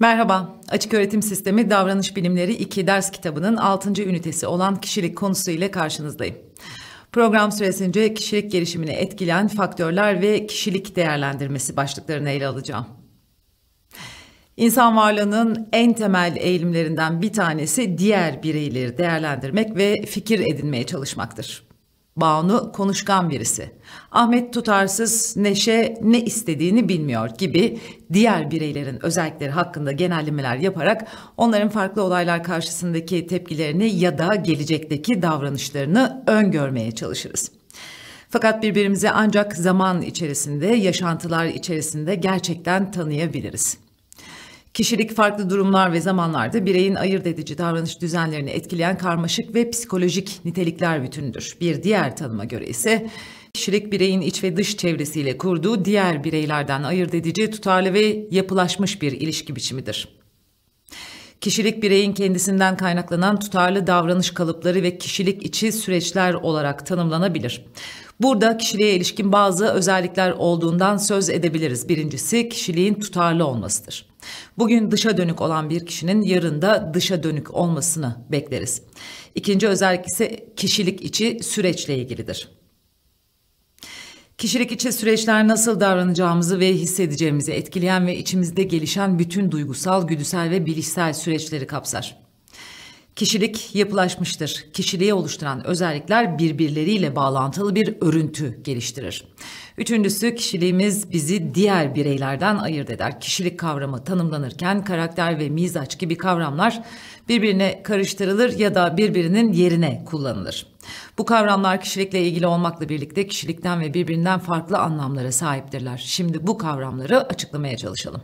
Merhaba, Açık Öğretim Sistemi Davranış Bilimleri 2 ders kitabının 6. ünitesi olan kişilik konusu ile karşınızdayım. Program süresince kişilik gelişimini etkileyen faktörler ve kişilik değerlendirmesi başlıklarını ele alacağım. İnsan varlığının en temel eğilimlerinden bir tanesi diğer bireyleri değerlendirmek ve fikir edinmeye çalışmaktır. Banu konuşkan birisi. Ahmet tutarsız, Neşe ne istediğini bilmiyor gibi diğer bireylerin özellikleri hakkında genellemeler yaparak onların farklı olaylar karşısındaki tepkilerini ya da gelecekteki davranışlarını öngörmeye çalışırız. Fakat birbirimizi ancak zaman içerisinde, yaşantılar içerisinde gerçekten tanıyabiliriz. Kişilik farklı durumlar ve zamanlarda bireyin ayırt edici davranış düzenlerini etkileyen karmaşık ve psikolojik nitelikler bütünüdür. Bir diğer tanıma göre ise kişilik bireyin iç ve dış çevresiyle kurduğu diğer bireylerden ayırt edici, tutarlı ve yapılaşmış bir ilişki biçimidir kişilik bireyin kendisinden kaynaklanan tutarlı davranış kalıpları ve kişilik içi süreçler olarak tanımlanabilir. Burada kişiliğe ilişkin bazı özellikler olduğundan söz edebiliriz. Birincisi kişiliğin tutarlı olmasıdır. Bugün dışa dönük olan bir kişinin yarın da dışa dönük olmasını bekleriz. İkinci özellik ise kişilik içi süreçle ilgilidir. Kişilik içi süreçler nasıl davranacağımızı ve hissedeceğimizi etkileyen ve içimizde gelişen bütün duygusal, güdüsel ve bilişsel süreçleri kapsar. Kişilik yapılaşmıştır. Kişiliği oluşturan özellikler birbirleriyle bağlantılı bir örüntü geliştirir. Üçüncüsü kişiliğimiz bizi diğer bireylerden ayırt eder. Kişilik kavramı tanımlanırken karakter ve mizaç gibi kavramlar birbirine karıştırılır ya da birbirinin yerine kullanılır. Bu kavramlar kişilikle ilgili olmakla birlikte kişilikten ve birbirinden farklı anlamlara sahiptirler. Şimdi bu kavramları açıklamaya çalışalım.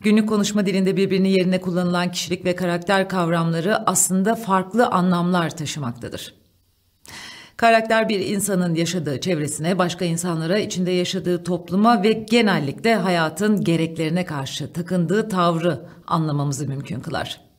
Günlük konuşma dilinde birbirini yerine kullanılan kişilik ve karakter kavramları aslında farklı anlamlar taşımaktadır. Karakter bir insanın yaşadığı çevresine, başka insanlara, içinde yaşadığı topluma ve genellikle hayatın gereklerine karşı takındığı tavrı anlamamızı mümkün kılar.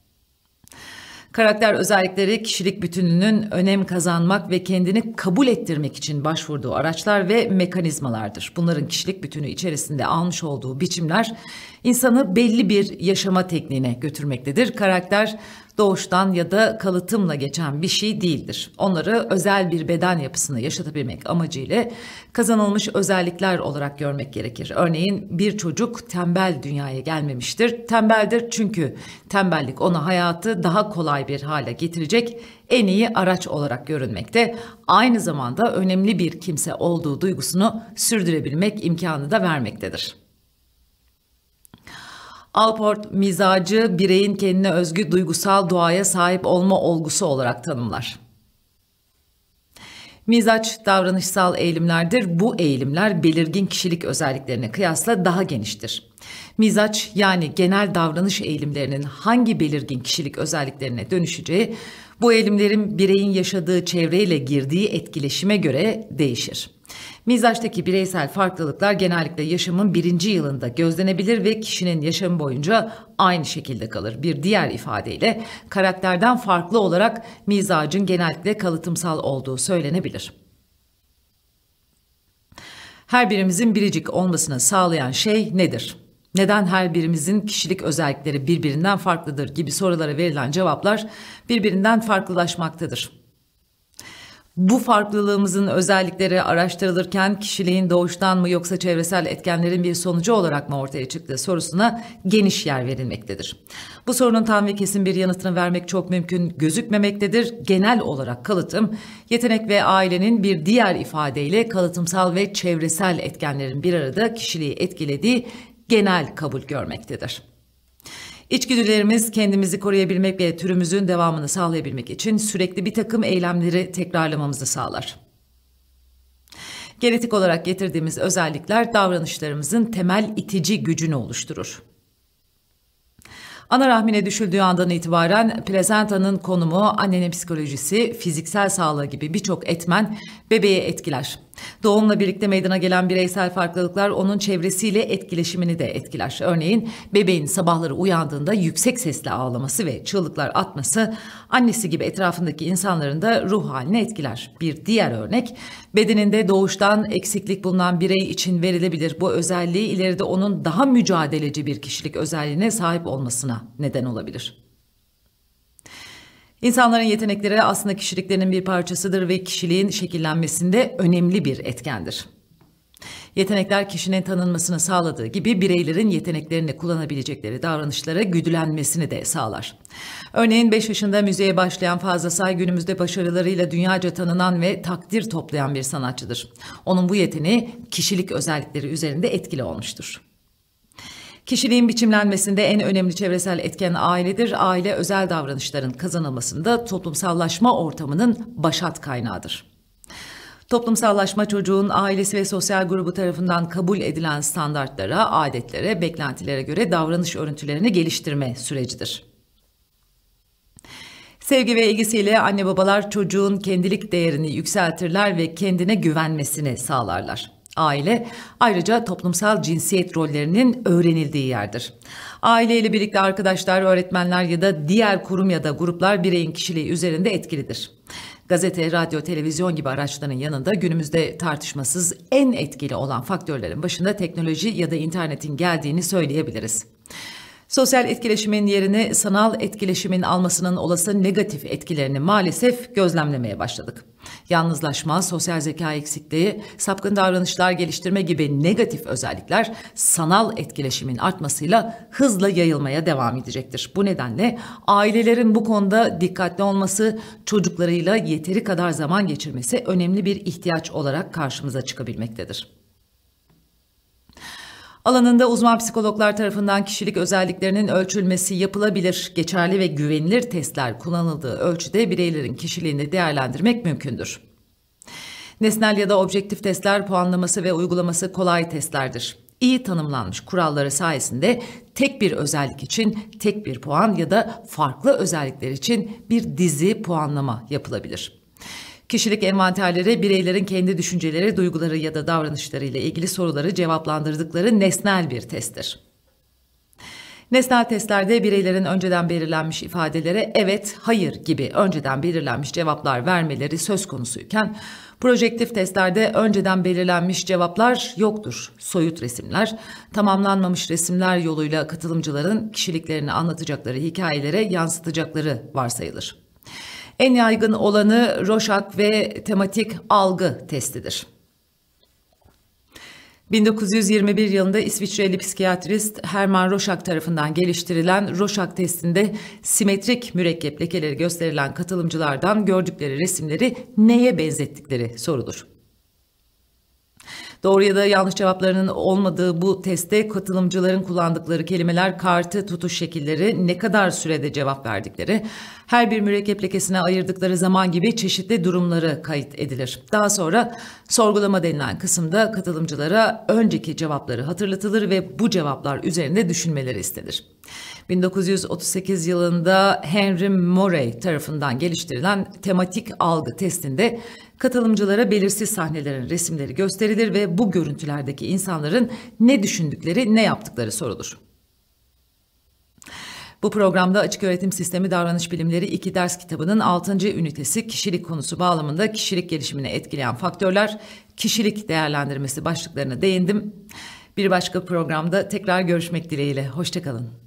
Karakter özellikleri kişilik bütününün önem kazanmak ve kendini kabul ettirmek için başvurduğu araçlar ve mekanizmalardır. Bunların kişilik bütünü içerisinde almış olduğu biçimler insanı belli bir yaşama tekniğine götürmektedir. Karakter doğuştan ya da kalıtımla geçen bir şey değildir. Onları özel bir beden yapısını yaşatabilmek amacıyla kazanılmış özellikler olarak görmek gerekir. Örneğin bir çocuk tembel dünyaya gelmemiştir. Tembeldir çünkü tembellik ona hayatı daha kolay bir hale getirecek en iyi araç olarak görünmekte. Aynı zamanda önemli bir kimse olduğu duygusunu sürdürebilmek imkanı da vermektedir. Alport mizacı bireyin kendine özgü duygusal doğaya sahip olma olgusu olarak tanımlar. Mizaç davranışsal eğilimlerdir. Bu eğilimler belirgin kişilik özelliklerine kıyasla daha geniştir. Mizaç yani genel davranış eğilimlerinin hangi belirgin kişilik özelliklerine dönüşeceği bu eğilimlerin bireyin yaşadığı çevreyle girdiği etkileşime göre değişir. Mizaçtaki bireysel farklılıklar genellikle yaşamın birinci yılında gözlenebilir ve kişinin yaşam boyunca aynı şekilde kalır. Bir diğer ifadeyle karakterden farklı olarak mizacın genellikle kalıtımsal olduğu söylenebilir. Her birimizin biricik olmasını sağlayan şey nedir? Neden her birimizin kişilik özellikleri birbirinden farklıdır gibi sorulara verilen cevaplar birbirinden farklılaşmaktadır. Bu farklılığımızın özellikleri araştırılırken kişiliğin doğuştan mı yoksa çevresel etkenlerin bir sonucu olarak mı ortaya çıktığı sorusuna geniş yer verilmektedir. Bu sorunun tam ve kesin bir yanıtını vermek çok mümkün gözükmemektedir. Genel olarak kalıtım, yetenek ve ailenin bir diğer ifadeyle kalıtımsal ve çevresel etkenlerin bir arada kişiliği etkilediği genel kabul görmektedir. İçgüdülerimiz kendimizi koruyabilmek ve türümüzün devamını sağlayabilmek için sürekli bir takım eylemleri tekrarlamamızı sağlar. Genetik olarak getirdiğimiz özellikler davranışlarımızın temel itici gücünü oluşturur. Ana rahmine düşüldüğü andan itibaren plazentanın konumu, annenin psikolojisi, fiziksel sağlığı gibi birçok etmen bebeği etkiler. Doğumla birlikte meydana gelen bireysel farklılıklar onun çevresiyle etkileşimini de etkiler. Örneğin bebeğin sabahları uyandığında yüksek sesle ağlaması ve çığlıklar atması annesi gibi etrafındaki insanların da ruh halini etkiler. Bir diğer örnek bedeninde doğuştan eksiklik bulunan birey için verilebilir. Bu özelliği ileride onun daha mücadeleci bir kişilik özelliğine sahip olmasına neden olabilir. İnsanların yetenekleri aslında kişiliklerinin bir parçasıdır ve kişiliğin şekillenmesinde önemli bir etkendir. Yetenekler kişinin tanınmasını sağladığı gibi bireylerin yeteneklerini kullanabilecekleri davranışlara güdülenmesini de sağlar. Örneğin 5 yaşında müziğe başlayan Fazla Say günümüzde başarılarıyla dünyaca tanınan ve takdir toplayan bir sanatçıdır. Onun bu yeteneği kişilik özellikleri üzerinde etkili olmuştur. Kişiliğin biçimlenmesinde en önemli çevresel etken ailedir. Aile özel davranışların kazanılmasında toplumsallaşma ortamının başat kaynağıdır. Toplumsallaşma çocuğun ailesi ve sosyal grubu tarafından kabul edilen standartlara, adetlere, beklentilere göre davranış örüntülerini geliştirme sürecidir. Sevgi ve ilgisiyle anne babalar çocuğun kendilik değerini yükseltirler ve kendine güvenmesini sağlarlar. Aile ayrıca toplumsal cinsiyet rollerinin öğrenildiği yerdir. Aileyle birlikte arkadaşlar, öğretmenler ya da diğer kurum ya da gruplar bireyin kişiliği üzerinde etkilidir. Gazete, radyo, televizyon gibi araçların yanında günümüzde tartışmasız en etkili olan faktörlerin başında teknoloji ya da internetin geldiğini söyleyebiliriz. Sosyal etkileşimin yerini sanal etkileşimin almasının olası negatif etkilerini maalesef gözlemlemeye başladık. Yalnızlaşma, sosyal zeka eksikliği, sapkın davranışlar geliştirme gibi negatif özellikler sanal etkileşimin artmasıyla hızla yayılmaya devam edecektir. Bu nedenle ailelerin bu konuda dikkatli olması, çocuklarıyla yeteri kadar zaman geçirmesi önemli bir ihtiyaç olarak karşımıza çıkabilmektedir. Alanında uzman psikologlar tarafından kişilik özelliklerinin ölçülmesi yapılabilir, geçerli ve güvenilir testler kullanıldığı ölçüde bireylerin kişiliğini değerlendirmek mümkündür. Nesnel ya da objektif testler puanlaması ve uygulaması kolay testlerdir. İyi tanımlanmış kuralları sayesinde tek bir özellik için tek bir puan ya da farklı özellikler için bir dizi puanlama yapılabilir. Kişilik envanterlere bireylerin kendi düşünceleri, duyguları ya da davranışları ile ilgili soruları cevaplandırdıkları nesnel bir testtir. Nesnel testlerde bireylerin önceden belirlenmiş ifadelere evet, hayır gibi önceden belirlenmiş cevaplar vermeleri söz konusuyken, projektif testlerde önceden belirlenmiş cevaplar yoktur. Soyut resimler, tamamlanmamış resimler yoluyla katılımcıların kişiliklerini anlatacakları hikayelere yansıtacakları varsayılır. En yaygın olanı Rorschach ve tematik algı testidir. 1921 yılında İsviçreli psikiyatrist Hermann Rorschach tarafından geliştirilen Rorschach testinde simetrik mürekkep lekeleri gösterilen katılımcılardan gördükleri resimleri neye benzettikleri sorulur. Doğru ya da yanlış cevaplarının olmadığı bu teste katılımcıların kullandıkları kelimeler, kartı, tutuş şekilleri, ne kadar sürede cevap verdikleri, her bir mürekkep lekesine ayırdıkları zaman gibi çeşitli durumları kayıt edilir. Daha sonra sorgulama denilen kısımda katılımcılara önceki cevapları hatırlatılır ve bu cevaplar üzerinde düşünmeleri istenir. 1938 yılında Henry Murray tarafından geliştirilen tematik algı testinde katılımcılara belirsiz sahnelerin resimleri gösterilir ve bu görüntülerdeki insanların ne düşündükleri, ne yaptıkları sorulur. Bu programda Açık Öğretim Sistemi Davranış Bilimleri 2 ders kitabının 6. ünitesi kişilik konusu bağlamında kişilik gelişimini etkileyen faktörler, kişilik değerlendirmesi başlıklarına değindim. Bir başka programda tekrar görüşmek dileğiyle. Hoşçakalın.